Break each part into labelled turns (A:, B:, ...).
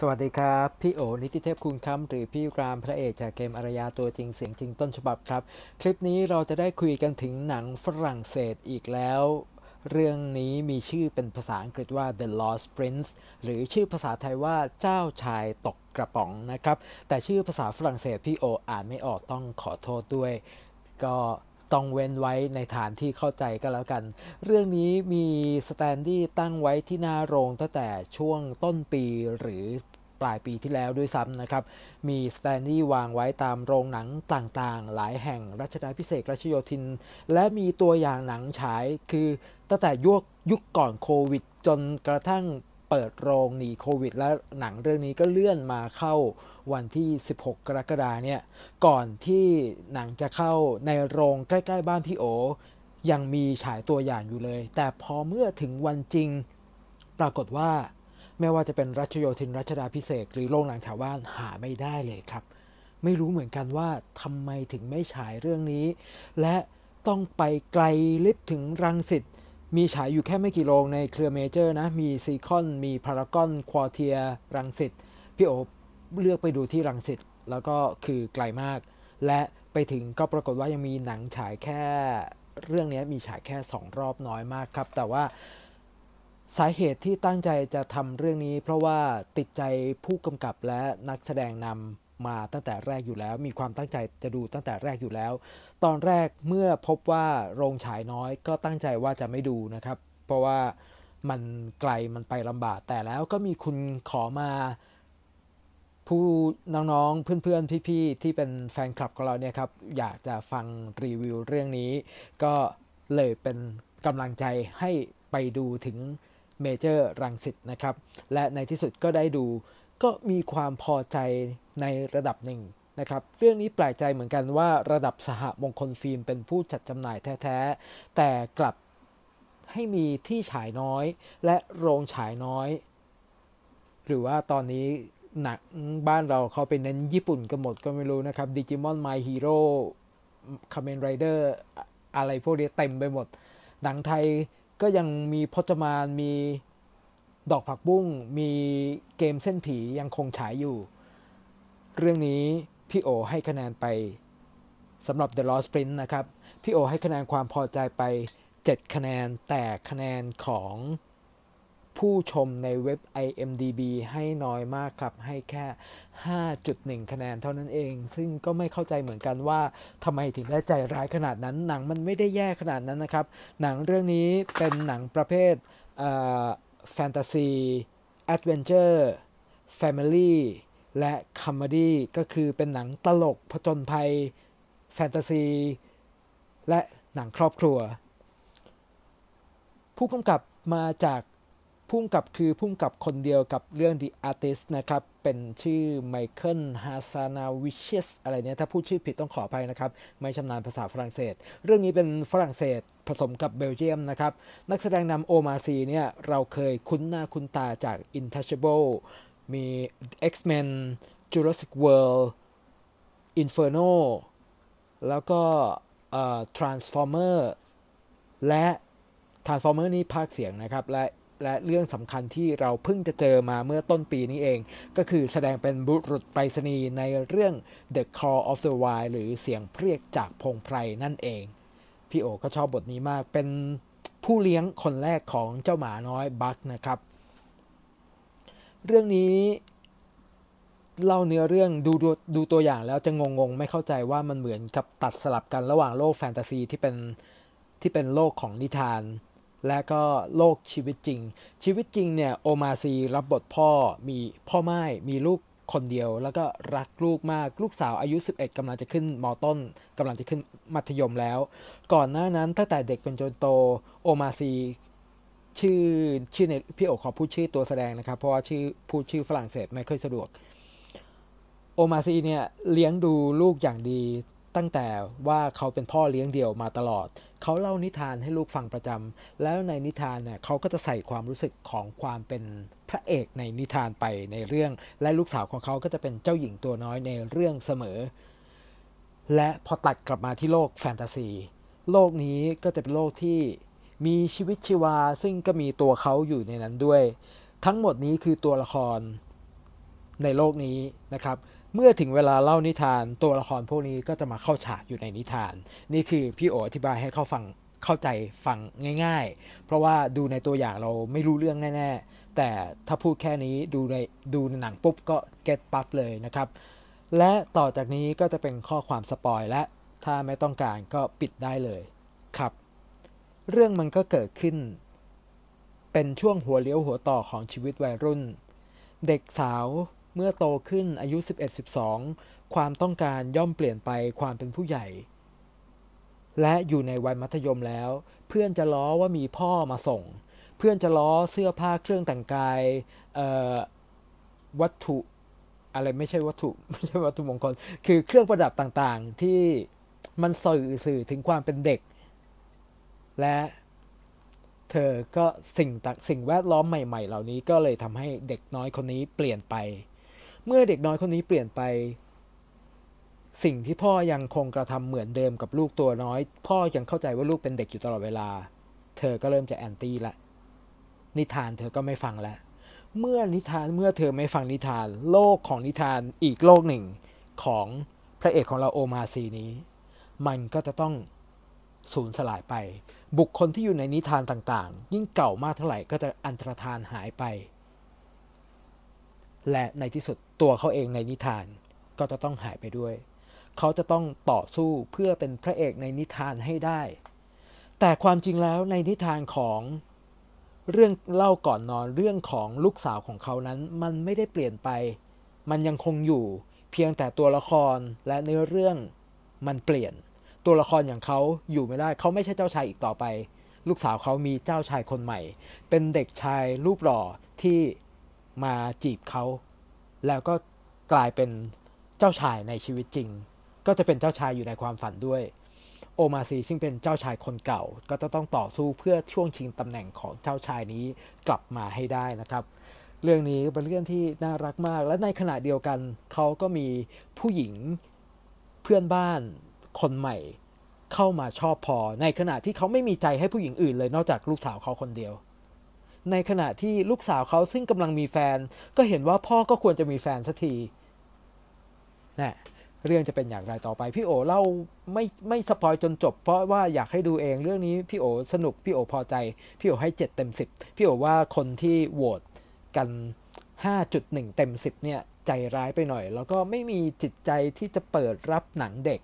A: สวัสดีครับ พี่โอ นิติเทพคุณคำหรือพี่รามพระเอกจากเกมอารยาตัวจริงเสียงจริงต้นฉบับครับ คลิปนี้เราจะได้คุยกันถึงหนังฝรั่งเศสอีกแล้ว เรื่องนี้มีชื่อเป็นภาษาอังกฤษว่า The Lost Prince หรือชื่อภาษาไทยว่าเจ้าชายตกกระป๋องนะครับ แต่ชื่อภาษาฝรั่งเศสพี่โออ่านไม่ออกต้องขอโทษด้วย ก็ต้องเว้นไว้ในฐานที่เข้าใจก็แล้วกัน เรื่องนี้มีสแตนดี้ตั้งไว้ที่หน้าโรงตั้งแต่ช่วงต้นปีหรือปลายปีที่แล้วด้วยซ้ำนะครับ มีสแตนดี้วางไว้ตามโรงหนังต่างๆ หลายแห่งรัชดาพิเศษรัชโยธิน และมีตัวอย่างหนังฉายคือตั้งแต่ยุคยุคก่อนโควิด จนกระทั่งเปิดโรงหนีโควิดและหนังเรื่องนี้ก็เลื่อนมาเข้าวันที่ 16 กรกฎาเนี่ย ก่อนที่หนังจะเข้าในโรงใกล้ ๆ บ้านพี่โอ ยังมีฉายตัวอย่างอยู่เลย แต่พอเมื่อถึงวันจริง ปรากฏว่า ไม่ว่าจะเป็นรัชโยธิน รัชดาพิเศษ หรือโรงหนังแถวบ้านหาไม่ได้เลยครับ ไม่รู้เหมือนกันว่าทำไมถึงไม่ฉายเรื่องนี้ และต้องไปไกลลิบถึงรังสิตมีฉายอยู่แค่ไม่กี่โรงในเครือเมเจอร์นะ มีซีคอน มีพารากอน ควอเทียรังสิตพี่โอเลือกไปดูที่รังสิตแล้วก็คือไกลมาก และไปถึงก็ปรากฏว่ายังมีหนังฉายแค่ เรื่องนี้มีฉายแค่ 2 รอบน้อยมากครับ แต่ว่าสาเหตุที่ตั้งใจจะทำเรื่องนี้เพราะว่าติดใจผู้กำกับและนักแสดงนำมาตั้งแต่แรกอยู่แล้วมีความตั้งใจจะดูตั้งแต่แรกอยู่แล้ว ตอนแรกเมื่อพบว่าโรงฉายน้อย ก็ตั้งใจว่าจะไม่ดูนะครับเพราะว่ามันไกลมันไปลำบากแต่แล้วก็มีคุณขอมา ผู้น้องๆเพื่อนๆพี่ๆ ที่เป็นแฟนคลับของเราเนี่ยครับ อยากจะฟังรีวิวเรื่องนี้ ก็เลยเป็นกำลังใจให้ไปดูถึงเมเจอร์ รังสิตนะครับและในที่สุดก็ได้ดูก็มีความพอใจในระดับหนึ่งนะครับ เรื่องนี้แปลกใจเหมือนกันว่าระดับสหมงคลฟิล์มเป็นผู้จัดจำหน่ายแท้ๆ แต่กลับให้มีที่ฉายน้อยและโรงฉายน้อย หรือว่าตอนนี้หนักบ้านเราเขาเป็นเน้นญี่ปุ่นกันหมดก็ไม่รู้นะครับดิจิมอนไมฮีโร่คาเมนไรเดอร์อะไรพวกนี้เต็มไปหมดหนังไทยก็ยังมีพจมานมีดอกผักบุ้งมีเกมเส้นผียังคงฉายอยู่ เรื่องนี้พี่โอให้คะแนนไปสำหรับ The Lost Prince นะครับ พี่โอให้คะแนนความพอใจไป 7 คะแนนแต่คะแนนของผู้ชมในเว็บ IMDB ให้น้อยมากครับให้แค่ 5.1 คะแนนเท่านั้นเอง ซึ่งก็ไม่เข้าใจเหมือนกันว่าทำไมถึงได้ใจร้ายขนาดนั้นหนังมันไม่ได้แย่ขนาดนั้นนะครับ หนังเรื่องนี้เป็นหนังประเภทแฟนตาซีแอดเวนเจอร์แฟมิลี่และคอมเมดี้ก็คือเป็นหนังตลกผจญภัยแฟนตาซีและหนังครอบครัว ผู้กำกับมาจากผู้กำกับคือผู้กำกับคนเดียวกับเรื่อง The Artist นะครับเป็นชื่อไมเคิล ฮาซานาวิเชสอะไรเนี่ย ถ้าพูดชื่อผิดต้องขออภัยนะครับ ไม่ชำนาญภาษาฝรั่งเศส เรื่องนี้เป็นฝรั่งเศสผสมกับเบลเยียมนะครับ นักแสดงนำโอมาซีเนี่ยเราเคยคุ้นหน้าคุ้นตาจาก Intouchable มี X-Men Jurassic World Inferno แล้วก็ Transformers และ Transformer นี่ภาคเสียงนะครับและและเรื่องสำคัญที่เราเพิ่งจะเจอมาเมื่อต้นปีนี้เอง ก็คือแสดงเป็นบุรุษไปรษณีย์ในเรื่อง The Call of the Wild หรือเสียงเรียกจากพงไพรนั่นเอง พี่โอ๋ก็ชอบบทนี้มากเป็นผู้เลี้ยงคนแรกของเจ้าหมาน้อยบัคนะครับ เรื่องนี้เล่าเนื้อเรื่องดูดูดูตัวอย่างแล้วจะงงงไม่เข้าใจว่ามันเหมือนกับตัดสลับกันระหว่างโลกแฟนตาซีที่เป็นที่เป็นโลกของนิทานและก็โลกชีวิตจริง ชีวิตจริงเนี่ยโอมาซีรับบทพ่อมีพ่อไม้มีลูกคนเดียว แล้วก็รักลูกมากลูกสาวอายุ 11 กำลังจะขึ้นมต้นกำลังจะขึ้นมัธยมแล้ว ก่อนหน้านั้นตั้งแต่เด็กเป็นจนโตโอมาซีชื่อชื่อในพี่โอขอพูดชื่อตัวแสดงนะครับ เพราะว่าชื่อพูดชื่อฝรั่งเศสไม่ค่อยสะดวก โอมาซีเนี่ยเลี้ยงดูลูกอย่างดีตั้งแต่ว่าเขาเป็นพ่อเลี้ยงเดี่ยวมาตลอดเขาเล่านิทานให้ลูกฟังประจำ แล้วในนิทานเนี่ยเขาก็จะใส่ความรู้สึกของความเป็นพระเอกในนิทานไปในเรื่อง และลูกสาวของเขาก็จะเป็นเจ้าหญิงตัวน้อยในเรื่องเสมอ และพอตัดกลับมาที่โลกแฟนตาซีโลกนี้ก็จะเป็นโลกที่มีชีวิตชีวาซึ่งก็มีตัวเขาอยู่ในนั้นด้วย ทั้งหมดนี้คือตัวละครในโลกนี้นะครับเมื่อถึงเวลาเล่านิทานตัวละครพวกนี้ก็จะมาเข้าฉากอยู่ในนิทาน นี่คือพี่โออธิบายให้เข้าฟัง เข้าใจฟังง่ายๆ เพราะว่าดูในตัวอย่างเราไม่รู้เรื่องแน่ๆ แต่ถ้าพูดแค่นี้ดูในดูในหนังปุ๊บก็เก็ตปั๊บเลยนะครับ และต่อจากนี้ก็จะเป็นข้อความสปอยและถ้าไม่ต้องการก็ปิดได้เลยครับ เรื่องมันก็เกิดขึ้นเป็นช่วงหัวเลี้ยวหัวต่อของชีวิตวัยรุ่น เด็กสาวเมื่อโตขึ้นอายุ 11-12 ความต้องการย่อมเปลี่ยนไปความเป็นผู้ใหญ่ และอยู่ในวัยมัธยมแล้ว เพื่อนจะล้อว่ามีพ่อมาส่ง เพื่อนจะล้อเสื้อผ้าเครื่องแต่งกายวัตถุ อะไรไม่ใช่วัตถุไม่ใช่วัตถุมงคล คือเครื่องประดับต่างๆ ที่มันสื่อสื่อถึงความเป็นเด็ก และเธอก็สิ่งตงสิ่งแวดล้อมใหม่ๆ เหล่านี้ก็เลยทำให้เด็กน้อยคนนี้เปลี่ยนไปเมื่อเด็กน้อยคนนี้เปลี่ยนไป สิ่งที่พ่อยังคงกระทำเหมือนเดิมกับลูกตัวน้อย พ่อยังเข้าใจว่าลูกเป็นเด็กอยู่ตลอดเวลา เธอก็เริ่มจะแอนตี้ละนิทานเธอก็ไม่ฟังแล้วเมื่อนิทานเมื่อเธอไม่ฟังนิทาน โลกของนิทานอีกโลกหนึ่งของพระเอกของเราโอมาซี นี้ มันก็จะต้องสูญสลายไป บุคคลที่อยู่ในนิทานต่างๆ ยิ่งเก่ามากเท่าไหร่ ก็จะอันตรธานหายไปและในที่สุดตัวเขาเองในนิทานก็จะต้องหายไปด้วย เขาจะต้องต่อสู้เพื่อเป็นพระเอกในนิทานให้ได้ แต่ความจริงแล้วในนิทานของเรื่องเล่าก่อนนอนเรื่องของลูกสาวของเขานั้นมันไม่ได้เปลี่ยนไป มันยังคงอยู่เพียงแต่ตัวละครและเนื้อเรื่องมันเปลี่ยน ตัวละครอย่างเขาอยู่ไม่ได้ เขาไม่ใช่เจ้าชายอีกต่อไป ลูกสาวเขามีเจ้าชายคนใหม่ เป็นเด็กชายรูปหล่อที่มาจีบเขา แล้วก็กลายเป็นเจ้าชายในชีวิตจริง ก็จะเป็นเจ้าชายอยู่ในความฝันด้วย โอมาซีซึ่งเป็นเจ้าชายคนเก่า ก็จะต้องต่อสู้เพื่อช่วงชิงตำแหน่งของเจ้าชายนี้กลับมาให้ได้นะครับ เรื่องนี้เป็นเรื่องที่น่ารักมาก และในขณะเดียวกัน เขาก็มีผู้หญิงเพื่อนบ้านคนใหม่เข้ามาชอบพอ ในขณะที่เขาไม่มีใจให้ผู้หญิงอื่นเลยนอกจากลูกสาวเขาคนเดียวในขณะที่ลูกสาวเขาซึ่งกำลังมีแฟน ก็เห็นว่าพ่อก็ควรจะมีแฟนสักทีนะเรื่องจะเป็นอย่างไรต่อไป พี่โอเล่าไม่ไม่สปอยจนจบ เพราะว่าอยากให้ดูเองเรื่องนี้พี่โอสนุก พี่โอพอใจ พี่โอให้7เต็ม10 พี่โอว่าคนที่โหวตกัน 5.1 เต็ม10 เนี่ย ใจร้ายไปหน่อย แล้วก็ไม่มีจิตใจที่จะเปิดรับหนังเด็ก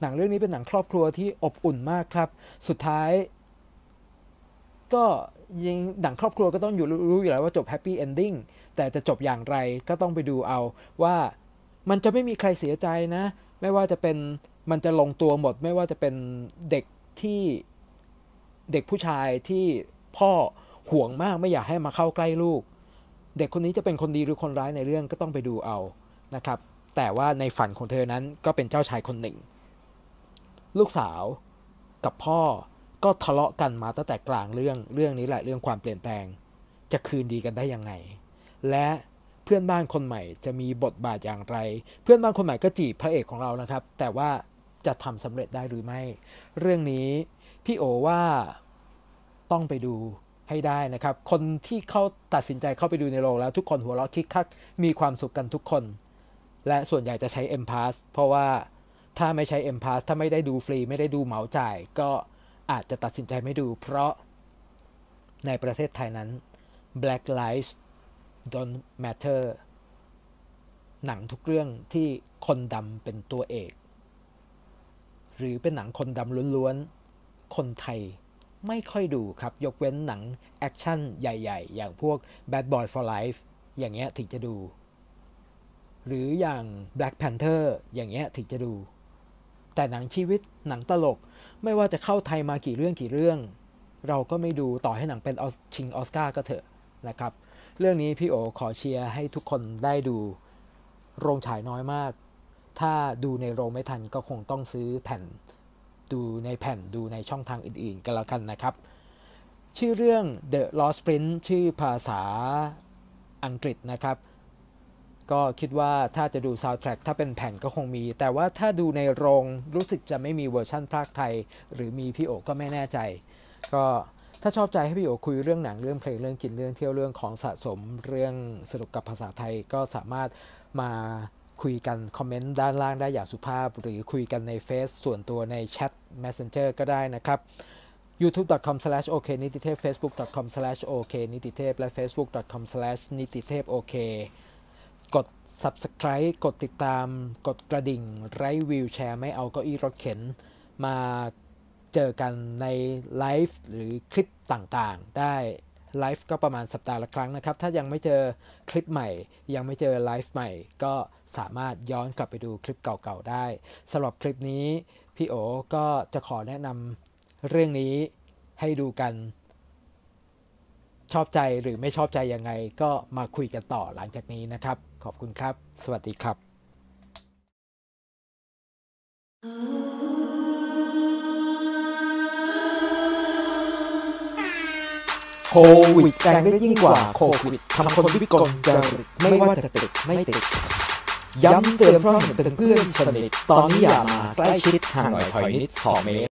A: หนังเรื่องนี้เป็นหนังครอบครัวที่อบอุ่นมากครับ สุดท้าย ก็ยิงดังครอบครัวก็ต้องอยู่รู้อยู่แล้วว่าจบแฮปปี้เอนดิ้งแต่จะจบอย่างไรก็ต้องไปดูเอาว่ามันจะไม่มีใครเสียใจนะ ไม่ว่าจะเป็นมันจะลงตัวหมด ไม่ว่าจะเป็นเด็กที่เด็กผู้ชายที่พ่อห่วงมากไม่อยากให้มาเข้าใกล้ลูก เด็กคนนี้จะเป็นคนดีหรือคนร้ายในเรื่องก็ต้องไปดูเอานะครับ แต่ว่าในฝันของเธอนั้นก็เป็นเจ้าชายคนหนึ่ง ลูกสาวกับพ่อก็ทะเลาะกันมาตั้งแต่กลางเรื่องเรื่องนี้แหละเรื่องความเปลี่ยนแปลงจะคืนดีกันได้ยังไง และเพื่อนบ้านคนใหม่จะมีบทบาทอย่างไร เพื่อนบ้านคนใหม่ก็จีบพระเอกของเรานะครับ แต่ว่าจะทำสำเร็จได้หรือไม่ เรื่องนี้ พี่โอว่าต้องไปดูให้ได้นะครับ คนที่เข้าตัดสินใจเข้าไปดูในโรงแล้วทุกคนหัวเราะคิกคักมีความสุขกันทุกคน และส่วนใหญ่จะใช้ M Pass เพราะว่าถ้าไม่ใช้ M Pass ถ้าไม่ได้ดูฟรี ไม่ได้ดูเหมาจ่ายก็อาจจะตัดสินใจไม่ดูเพราะในประเทศไทยนั้น Black Lives Don't Matter หนังทุกเรื่องที่คนดำเป็นตัวเอก หรือเป็นหนังคนดำล้วนๆ คนไทยไม่ค่อยดูครับ ยกเว้นหนังแอคชั่นใหญ่ๆ อย่างพวก Bad Boy for Life อย่างเงี้ยถึงจะดู หรืออย่าง Black Panther อย่างเงี้ยถึงจะดูแต่หนังชีวิตหนังตลกไม่ว่าจะเข้าไทยมากี่เรื่องกี่เรื่อง เราก็ไม่ดูต่อให้หนังเป็นชิงออสการ์ก็เถอะนะครับเรื่องนี้พี่โอขอเชียร์ให้ทุกคนได้ดูโรงฉายน้อยมาก ถ้าดูในโรงไม่ทันก็คงต้องซื้อแผ่นดูในแผ่นดูในช่องทางอื่นๆกันแล้วกันนะครับ ชื่อเรื่อง The Lost Prince ชื่อภาษาอังกฤษนะครับก็คิดว่าถ้าจะดูซาวด์แทร็กถ้าเป็นแผ่นก็คงมี แต่ว่าถ้าดูในโรงรู้สึกจะไม่มีเวอร์ชั่นภาคไทย หรือมีพี่โอก็ไม่แน่ใจ ก็ถ้าชอบใจให้พี่โอคุยเรื่องหนังเรื่องเพลงเรื่องกินเรื่องเที่ยวเรื่องของสะสมเรื่องสรุปกับภาษาไทยก็สามารถมาคุยกัน คอมเมนต์ด้านล่างได้อย่างสุภาพ หรือคุยกันในเฟซส่วนตัวในแชท Messenger ก็ได้นะครับ youtube.com/oknititep facebook.com/oknititep และ facebook.com/nititepok กด subscribe กดติดตาม กดกระดิ่ง ไลค์วิว แชร์ ไม่เอาเก้าอีรถเข็น มาเจอกันในไลฟ์หรือคลิปต่างๆ ได้ไลฟ์ก็ประมาณสัปดาห์ละครั้งนะครับ ถ้ายังไม่เจอคลิปใหม่ ยังไม่เจอไลฟ์ใหม่ ก็สามารถย้อนกลับไปดูคลิปเก่าๆ ได้ สำหรับคลิปนี้ พี่โอก็จะขอแนะนำเรื่องนี้ให้ดูกัน ชอบใจหรือไม่ชอบใจยังไง ก็มาคุยกันต่อหลังจากนี้นะครับขอบคุณครับ สวัสดีครับโควิดแตงได้ยิ่งกว่าโควิดทำคนวิกลจริตไม่ว่าจะติดไม่ติดย้ำเตือนเพราะเห็นเป็นเพื่อนสนิทตอนนี้อย่ามาใกล้ชิดห่างหน่อยถอยนิดสองเมตร